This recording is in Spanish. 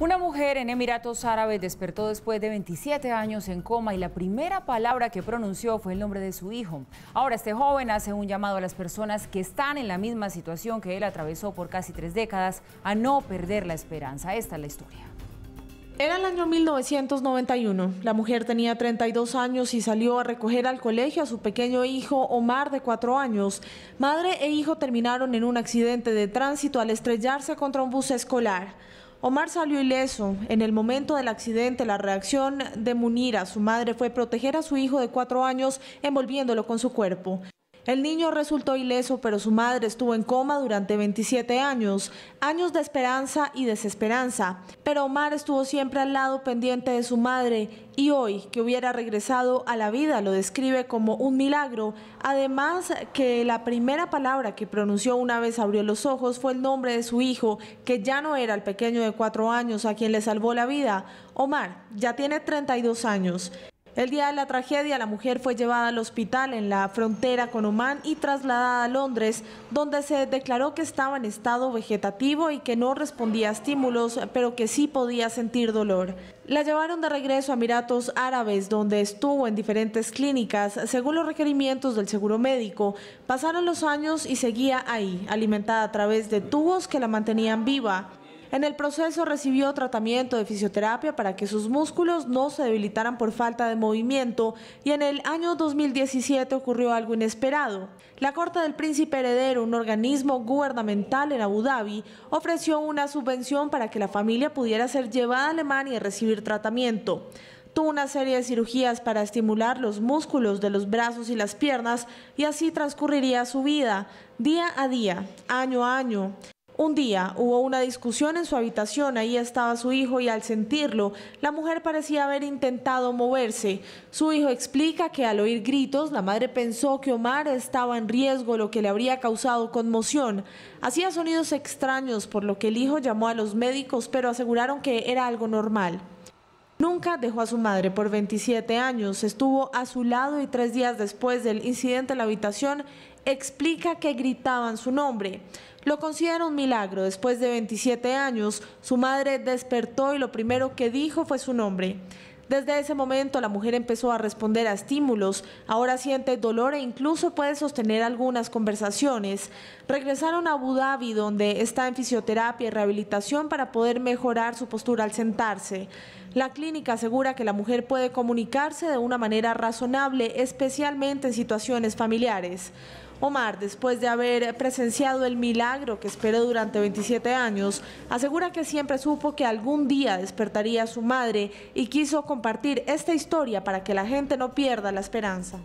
Una mujer en Emiratos Árabes despertó después de 27 años en coma y la primera palabra que pronunció fue el nombre de su hijo. Ahora este joven hace un llamado a las personas que están en la misma situación que él atravesó por casi tres décadas a no perder la esperanza. Esta es la historia. Era el año 1991. La mujer tenía 32 años y salió a recoger al colegio a su pequeño hijo Omar de 4 años. Madre e hijo terminaron en un accidente de tránsito al estrellarse contra un bus escolar. Omar salió ileso. En el momento del accidente, la reacción de Munira, su madre, fue proteger a su hijo de cuatro años envolviéndolo con su cuerpo. El niño resultó ileso, pero su madre estuvo en coma durante 27 años, años de esperanza y desesperanza. Pero Omar estuvo siempre al lado pendiente de su madre y hoy que hubiera regresado a la vida lo describe como un milagro. Además que la primera palabra que pronunció una vez abrió los ojos fue el nombre de su hijo, que ya no era el pequeño de cuatro años a quien le salvó la vida. Omar ya tiene 32 años. El día de la tragedia, la mujer fue llevada al hospital en la frontera con Omán y trasladada a Londres, donde se declaró que estaba en estado vegetativo y que no respondía a estímulos, pero que sí podía sentir dolor. La llevaron de regreso a Emiratos Árabes, donde estuvo en diferentes clínicas, según los requerimientos del seguro médico. Pasaron los años y seguía ahí, alimentada a través de tubos que la mantenían viva. En el proceso recibió tratamiento de fisioterapia para que sus músculos no se debilitaran por falta de movimiento y en el año 2017 ocurrió algo inesperado. La Corte del Príncipe Heredero, un organismo gubernamental en Abu Dhabi, ofreció una subvención para que la familia pudiera ser llevada a Alemania y recibir tratamiento. Tuvo una serie de cirugías para estimular los músculos de los brazos y las piernas y así transcurriría su vida, día a día, año a año. Un día hubo una discusión en su habitación, ahí estaba su hijo y al sentirlo, la mujer parecía haber intentado moverse. Su hijo explica que al oír gritos, la madre pensó que Omar estaba en riesgo, lo que le habría causado conmoción. Hacía sonidos extraños, por lo que el hijo llamó a los médicos, pero aseguraron que era algo normal. Nunca dejó a su madre por 27 años, estuvo a su lado y tres días después del incidente en la habitación, explica que gritaban su nombre. Lo considera un milagro. Después de 27 años, su madre despertó y lo primero que dijo fue su nombre. Desde ese momento la mujer empezó a responder a estímulos, ahora siente dolor e incluso puede sostener algunas conversaciones. Regresaron a Abu Dhabi donde está en fisioterapia y rehabilitación para poder mejorar su postura al sentarse. La clínica asegura que la mujer puede comunicarse de una manera razonable, especialmente en situaciones familiares. Omar, después de haber presenciado el milagro que esperó durante 27 años, asegura que siempre supo que algún día despertaría a su madre y quiso compartir esta historia para que la gente no pierda la esperanza.